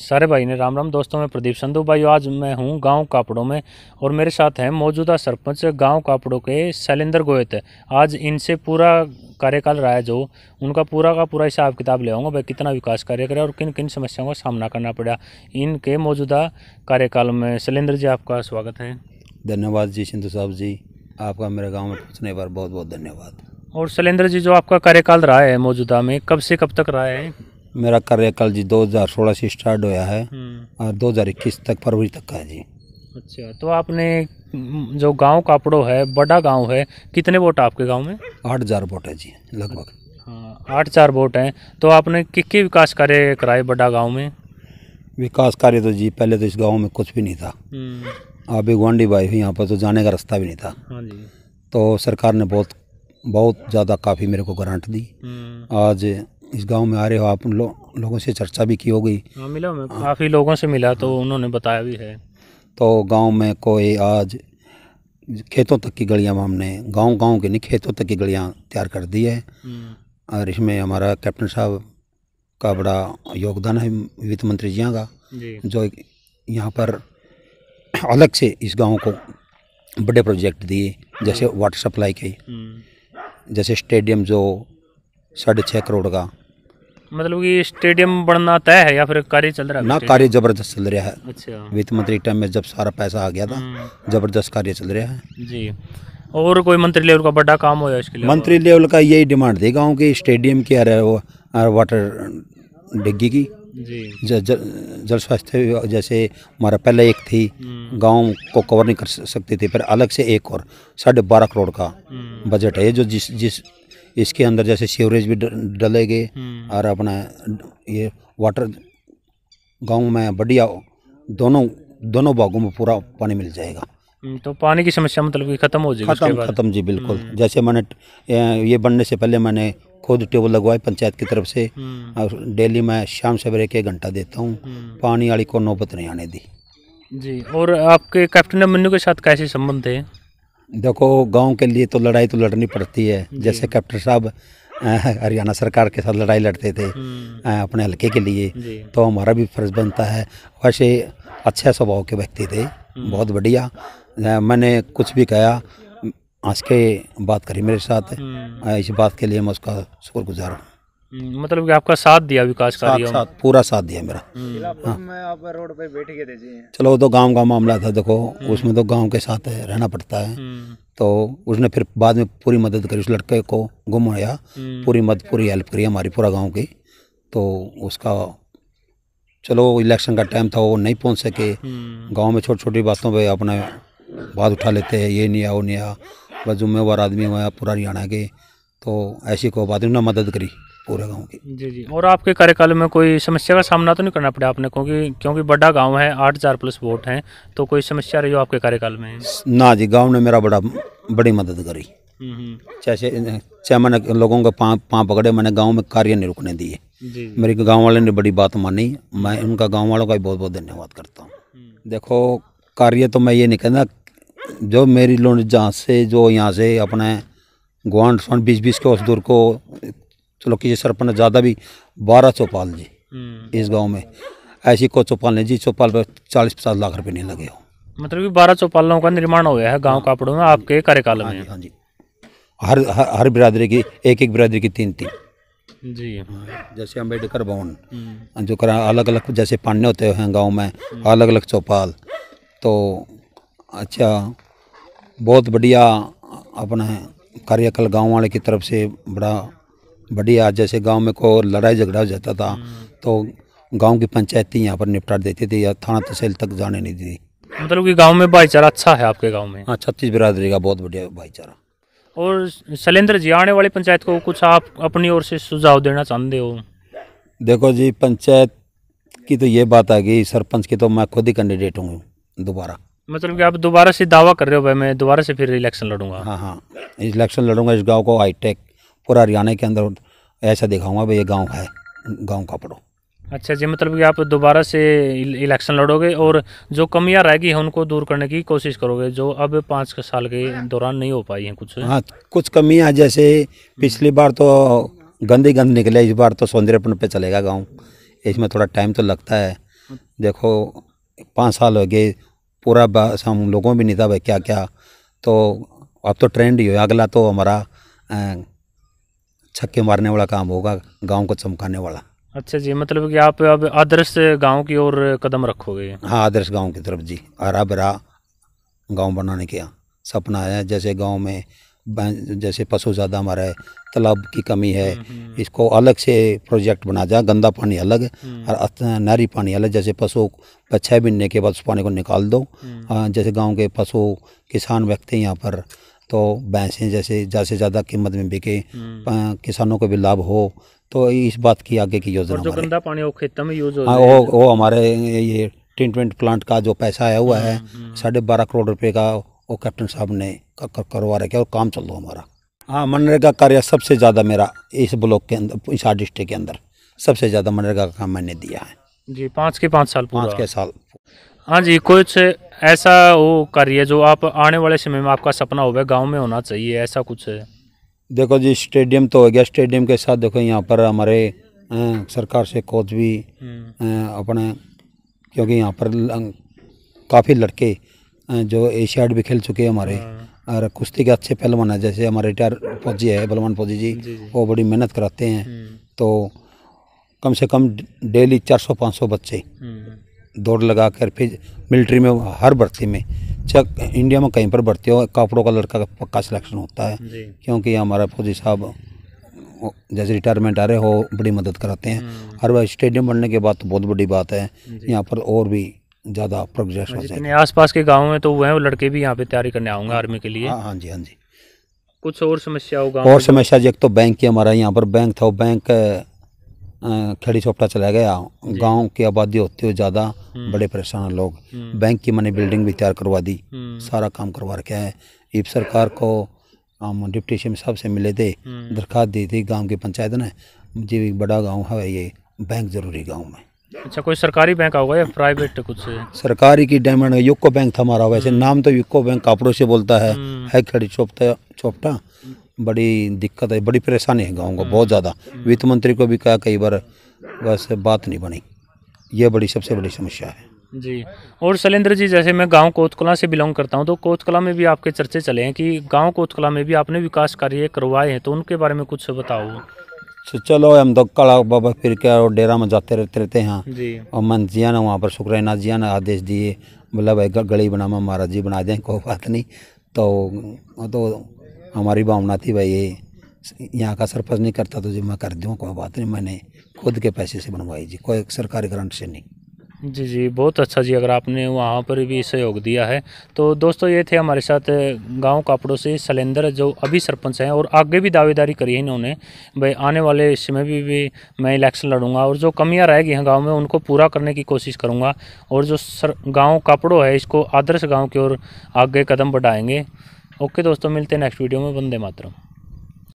सारे भाई ने राम राम दोस्तों मैं प्रदीप संधु भाई आज मैं हूँ गांव कापड़ों में और मेरे साथ हैं मौजूदा सरपंच गांव कापड़ों के शैलेंद्र गोयत आज इनसे पूरा कार्यकाल रहा है जो उनका पूरा का पूरा हिसाब किताब ले आऊँगा भाई कितना विकास कार्य करे और किन किन समस्याओं का सामना करना पड़ा इनके मौजूदा कार्यकाल में शैलेंद्र जी आपका स्वागत है धन्यवाद जी सिंधु साहब जी आपका मेरे गाँव में पूछने पर बहुत बहुत धन्यवाद और शैलेंद्र जी जो आपका कार्यकाल रहा है मौजूदा में कब से कब तक रहा है मेरा कार्यकाल जी 2016 से स्टार्ट होया है हम्म। और 2021 तक फरवरी तक का है जी अच्छा तो आपने जो गांव कापड़ो है बड़ा गांव है कितने वोट आपके गांव में आठ हज़ार वोट है जी लगभग हाँ आठ हज़ार वोट हैं तो आपने किसके विकास कार्य कराए बड़ा गांव में विकास कार्य तो जी पहले तो इस गाँव में कुछ भी नहीं था अभी गुआंडी भाई हुई यहाँ पर तो जाने का रास्ता भी नहीं था हाँ जी तो सरकार ने बहुत बहुत ज़्यादा काफ़ी मेरे को ग्रांट दी हम्म। आज इस गांव में आ रहे हो आप उन लो, लोगों से चर्चा भी की हो गई हाँ, मिला मैं काफ़ी लोगों से मिला तो उन्होंने बताया भी है तो गांव में कोई आज खेतों तक की गलियां हमने गांव गांव के नहीं खेतों तक की गलियां तैयार कर दी है हम्म। और इसमें हमारा कैप्टन साहब का बड़ा योगदान है वित्त मंत्री जी का जो यहाँ पर अलग से इस गाँव को बड़े प्रोजेक्ट दिए जैसे वाटर हम्म। सप्लाई के हम्म। जैसे स्टेडियम जो साढ़े छः करोड़ का मतलब कि स्टेडियम बनना तय है या फिर कार्य चल रहा है ना कार्य जबरदस्त चल रहा है अच्छा वित्त मंत्री टाइम में जब सारा पैसा आ गया था हम्म। जबरदस्त कार्य चल रहा है जी और कोई मंत्री लेवल का बड़ा काम होया इसके लिए मंत्री लेवल का यही डिमांड थी गाँव की स्टेडियम की अरे वो वाटर डिग्गी की जी जल स्वास्थ्य जैसे हमारा पहले एक थी हम्म। गांव को कवर नहीं कर सकती थी पर अलग से एक और साढ़े बारह करोड़ का बजट हम्म। है जो जिस जिस इसके अंदर जैसे सीवरेज भी गए हम्म। और अपना ये वाटर गांव में बढ़िया दोनों दोनों भागों में पूरा पानी मिल जाएगा हम्म, तो पानी की समस्या मतलब खत्म हो जाएगी खत्म खत्म जी बिल्कुल हम्म। जैसे मैंने ये बनने से पहले मैंने खुद ट्यूबवेल लगवाई पंचायत की तरफ से और डेली मैं शाम सवेरे एक घंटा देता हूँ पानी वाली को नौबत नहीं आने दी जी और आपके कैप्टन अमन्यू के साथ कैसे संबंध है देखो गांव के लिए तो लड़ाई तो लड़नी पड़ती है जैसे कैप्टन साहब हरियाणा सरकार के साथ लड़ाई लड़ते थे हम्म। अपने हल्के के लिए तो हमारा भी फर्ज बनता है वैसे अच्छे स्वभाव के व्यक्ति थे हम्म। बहुत बढ़िया मैंने कुछ भी कहा हंस के बात करी मेरे साथ हम्म। इस बात के लिए मैं उसका शुक्रगुजार हूँ हम्म, मतलब कि आपका साथ दिया विकास का साथ, साथ पूरा साथ दिया मेरा हम्म। हाँ। आप रोड पे बैठ के चलो वो तो गांव का मामला था देखो हम्म। उसमें तो गांव के साथ रहना पड़ता है तो उसने फिर बाद में पूरी मदद करी उस लड़के को गुम होया पूरी मदद पूरी हेल्प करी हमारी पूरा गाँव की तो उसका चलो इलेक्शन का टाइम था वो नहीं पहुँच सके गाँव में छोटी छोटी बातों पर अपना बात उठा लेते हैं ये नहीं आया वो नहीं आया बस जुम्मेवार आदमी हुआ पूरा हरियाणा के तो ऐसी को बात उन्होंने मदद करी पूरे गाँव की जी जी और आपके कार्यकाल में कोई समस्या का सामना तो नहीं करना पड़ा आपने क्योंकि क्योंकि बड़ा गाँव है आठ हज़ार प्लस वोट हैं तो कोई समस्या रही हो आपके कार्यकाल में ना जी गाँव ने मेरा बड़ा बड़ी मदद करी चाहे चाहे मैंने लोगों के पाँव पाँव पकड़े मैंने गाँव में कार्य नहीं रुकने दिए मेरे गाँव वाले ने बड़ी बात मानी मैं उनका गाँव वालों का भी बहुत बहुत धन्यवाद करता हूँ हम्म। देखो कार्य तो मैं ये नहीं कहना जो मेरी लोन जहाँ से जो यहाँ से अपने गुआंड बीस बीस के उस दूर को चलो कि ये सरपंच ज़्यादा भी बारह चौपाल जी हम्म। इस गांव में ऐसी को चौपाल नहीं जी चौपाल पर चालीस पचास लाख रुपये नहीं लगे हो मतलब कि बारह चौपालों का निर्माण हो गया है गाँव कापड़ों में आपके कार्यकाल में हाँ, हाँ जी हर हर, हर बिरादरी की एक एक बिरादरी की तीन तीन जी जैसे अम्बेडकर भवन हम्म। जो कर अलग अलग जैसे पांडे होते हैं गांव में हम्म। अलग अलग चौपाल तो अच्छा बहुत बढ़िया अपना कार्यकल गांव वाले की तरफ से बड़ा बढ़िया जैसे गांव में कोई और लड़ाई झगड़ा हो जाता था हम्म। तो गांव की पंचायत यहाँ पर निपटा देती थी या थाना तहसील तक जाने नहीं दी मतलब कि गांव में भाईचारा अच्छा है आपके गांव में हाँ छत्तीस बिरादरी का बहुत बढ़िया भाईचारा और शैलेंद्र जी आने वाली पंचायत को कुछ आप अपनी ओर से सुझाव देना चाहते हो देखो जी पंचायत की तो ये बात आ गई सरपंच की तो मैं खुद ही कैंडिडेट हूँ दोबारा मतलब कि आप दोबारा से दावा कर रहे हो भाई मैं दोबारा से फिर इलेक्शन लड़ूंगा हाँ हाँ इलेक्शन लड़ूंगा इस गांव को हाईटेक पूरा हरियाणा के अंदर ऐसा दिखाऊंगा भाई ये गांव है गांव का पड़ो अच्छा जी मतलब कि आप दोबारा से इलेक्शन लड़ोगे और जो कमियां रह गई हैं उनको दूर करने की कोशिश करोगे जो अब पाँच साल के दौरान नहीं हो पाई हैं कुछ हाँ कुछ कमियां जैसे पिछली बार तो ही गंद निकले इस बार तो सौंदर्यपन पे चलेगा गांव इसमें थोड़ा टाइम तो लगता है देखो पाँच साल हो गए पूरा हम लोगों भी नहीं था भाई क्या क्या तो अब तो ट्रेंड ही हो अगला तो हमारा छक्के मारने वाला काम होगा गाँव को चमकाने वाला अच्छा जी मतलब कि आप अब आदर्श गांव की ओर कदम रखोगे हाँ आदर्श गांव की तरफ जी हरा भरा गांव बनाने का सपना है जैसे गांव में जैसे पशु ज़्यादा हमारा है तालाब की कमी है हम्म, हम्म। इसको अलग से प्रोजेक्ट बना जाए गंदा पानी अलग हम्म। और नारी पानी अलग जैसे पशु बच्छा बीनने के बाद उस पानी को निकाल दो हाँ, जैसे गांव के पशु किसान व्यक्ति यहाँ पर तो भैंसें जैसे ज़्यादा से ज़्यादा कीमत में बिके हम्म। किसानों को भी लाभ हो तो इस बात की आगे की योजना जो गंदा पानी वो खेतों में यूज हो हाँ, वो वो हमारे ये ट्रीटमेंट प्लांट का जो पैसा आया हुआ है हम्म, हम्म। साढ़े बारह करोड़ रुपए का वो कैप्टन साहब ने करवा रखे और काम चल रहा हमारा हाँ मनरेगा कार्य सबसे ज़्यादा मेरा इस ब्लॉक के अंदर इस डिस्ट्रिक्ट के अंदर सबसे ज़्यादा मनरेगा का काम मैंने दिया है जी पाँच के पाँच साल पाँच के साल हाँ जी कुछ ऐसा वो कार्य जो आप आने वाले समय में आपका सपना होगा गांव में होना चाहिए ऐसा कुछ है देखो जी स्टेडियम तो हो गया स्टेडियम के साथ देखो यहाँ पर हमारे सरकार से कोच भी हम्म। अपने क्योंकि यहाँ पर काफ़ी लड़के जो एशियाड भी खेल चुके हैं हमारे हाँ। और कुश्ती के अच्छे पहलवान है जैसे हमारे रिटायर फौजी है बलवान फौजी जी, जी, जी वो बड़ी मेहनत कराते हैं हम्म। तो कम से कम डेली 400-500 बच्चे हम्म। दौड़ लगा कर फिर मिलिट्री में हर भर्ती में चाहे इंडिया में कहीं पर भर्ती हो कापड़ों का लड़का का पक्का सिलेक्शन होता है क्योंकि हमारा फौजी साहब जैसे रिटायरमेंट आ रहे हो बड़ी मदद कराते हैं और वह स्टेडियम बनने के बाद तो बहुत बड़ी बात है यहाँ पर और भी ज़्यादा प्रोग्रेस हो जाए पास के गाँव में तो वह लड़के भी यहाँ पर तैयारी करने आऊँगा आर्मी के लिए हाँ, हाँ जी हाँ जी कुछ और समस्या होगा और समस्या जी एक तो बैंक की हमारा यहाँ पर बैंक था बैंक खड़ी चौपटा चला गया गांव की आबादी होती हो ज़्यादा हम्म। बड़े परेशान लोग हम्म। बैंक की मैंने बिल्डिंग भी तैयार करवा दी हम्म। सारा काम करवा रखा है इफ सरकार को हम डिप्टी सी साहब से मिले थे दरखास्त दी थी गांव की पंचायत ने भी बड़ा गांव है ये बैंक ज़रूरी गांव में अच्छा कोई सरकारी बैंक होगा या प्राइवेट कुछ सरकारी की डायमंड यूको बैंक था हमारा वैसे नाम तो यूको बैंक कापड़ों से बोलता है खड़ी चौपटा बड़ी दिक्कत है बड़ी परेशानी है गाँव को बहुत हम्म। ज़्यादा वित्त मंत्री को भी कहा कई बार बस बात नहीं बनी यह बड़ी सबसे बड़ी समस्या है जी और शैलेंद्र जी जैसे मैं गांव कोतकला से बिलोंग करता हूं तो कोतकला में भी आपके चर्चे चले हैं कि गांव कोतकला में भी आपने विकास कार्य करवाए हैं तो उनके बारे में कुछ बताओ तो चलो हम तो कला बाबा फिर क्या और डेरा में जाते रहते रहते हैं हाँ। जी और मन जिया ने वहाँ पर शुक्रना जिया ने आदेश दिए बोला भाई गली बनामा महाराज जी बना दें कोई बात नहीं तो तो हमारी भावना थी भाई ये यहाँ का सरपंच नहीं करता तो जी मैं कर दूँ कोई बात नहीं मैंने खुद के पैसे से बनवाई जी कोई सरकारी ग्रांट से नहीं जी जी बहुत अच्छा जी अगर आपने वहाँ पर भी सहयोग दिया है तो दोस्तों ये थे हमारे साथ गांव कापड़ों से शैलेंद्र जो अभी सरपंच हैं और आगे भी दावेदारी करी है इन्होंने भाई आने वाले समय भी, भी मैं इलेक्शन लड़ूंगा और जो कमियाँ रहेगी हैं गांव में उनको पूरा करने की कोशिश करूँगा और जो सर गाँव कापड़ों है इसको आदर्श गाँव की ओर आगे कदम बढ़ाएँगे ओके दोस्तों मिलते हैं नेक्स्ट वीडियो में वंदे मातरम